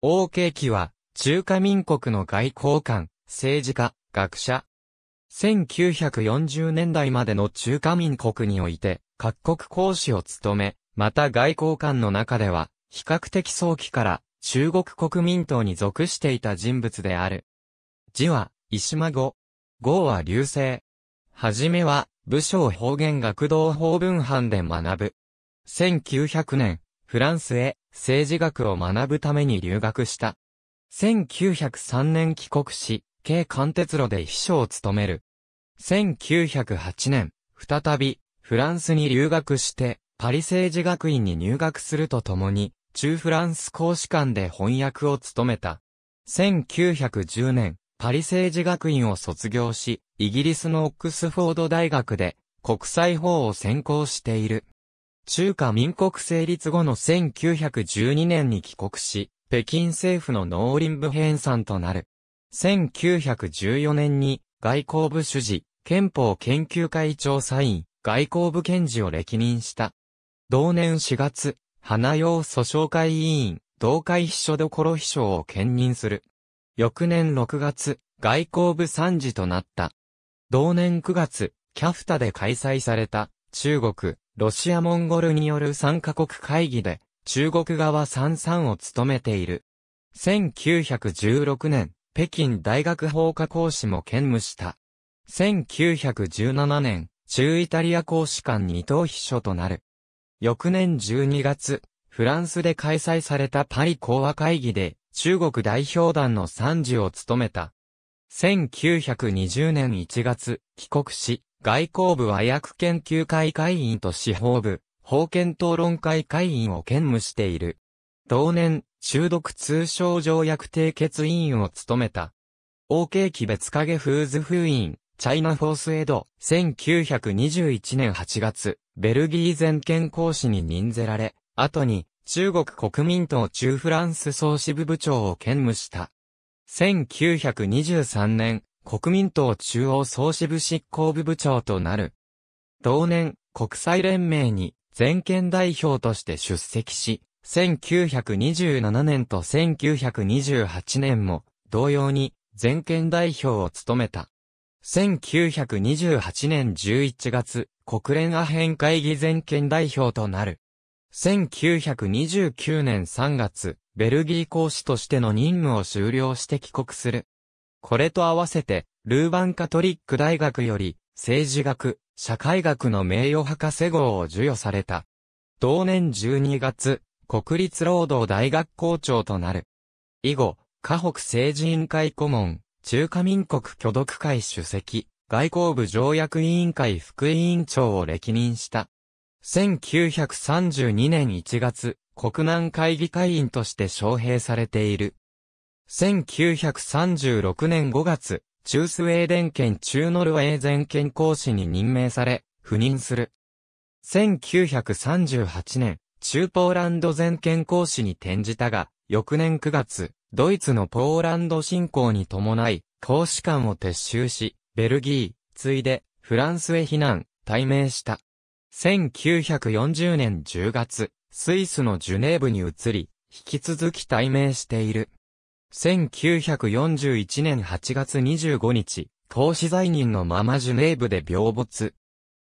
王慶喜は、中華民国の外交官、政治家、学者。1940年代までの中華民国において、各国公使を務め、また外交官の中では、比較的早期から中国国民党に属していた人物である。字は、石間語。号は流星。はじめは、武将方言学童法文班で学ぶ。1900年、フランスへ政治学を学ぶために留学した。1903年帰国し、京関鉄路で秘書を務める。1908年、再び、フランスに留学して、パリ政治学院に入学するとともに、中フランス公使館で翻訳を務めた。1910年、パリ政治学院を卒業し、イギリスのオックスフォード大学で国際法を専攻している。中華民国成立後の1912年に帰国し、北京政府の農林部編纂となる。1914年に外交部主事、憲法研究会調査員、外交部検事を歴任した。同年4月、花用訴訟会委員、同会秘書所秘書を兼任する。翌年6月、外交部参事となった。同年9月、キャフタで開催された、中国、ロシア・モンゴルによる参加国会議で、中国側三々を務めている。1916年、北京大学法科講師も兼務した。1917年、中イタリア公使館二等秘書となる。翌年12月、フランスで開催されたパリ講和会議で、中国代表団の参事を務めた。1920年1月、帰国し、外交部は薬研究会会員と司法部、法権討論会会員を兼務している。同年、中毒通商条約締結委員を務めた。OK 期別影フーズ封印、チャイナフォースエド、1921年8月、ベルギー全権公使に任ぜられ、後に、中国国民党中フランス総支部部長を兼務した。1923年、国民党中央総支部執行部部長となる。同年、国際連盟に全権代表として出席し、1927年と1928年も同様に全権代表を務めた。1928年11月、国連アヘン会議全権代表となる。1929年3月、ベルギー公使としての任務を終了して帰国する。これと合わせて、ルーバンカトリック大学より、政治学、社会学の名誉博士号を授与された。同年12月、国立労働大学校長となる。以後、河北政治委員会顧問、中華民国挙読会主席、外交部条約委員会副委員長を歴任した。1932年1月、国難会議会員として招聘されている。1936年5月、中スウェーデン県中ノルウェー全県健使に任命され、赴任する。1938年、中ポーランド全県康使に転じたが、翌年9月、ドイツのポーランド侵攻に伴い、公使館を撤収し、ベルギー、ついで、フランスへ避難、対面した。1940年10月、スイスのジュネーブに移り、引き続き対面している。1941年8月25日、投資罪人のままジュネーブで病没。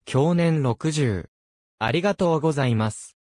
去年60。ありがとうございます。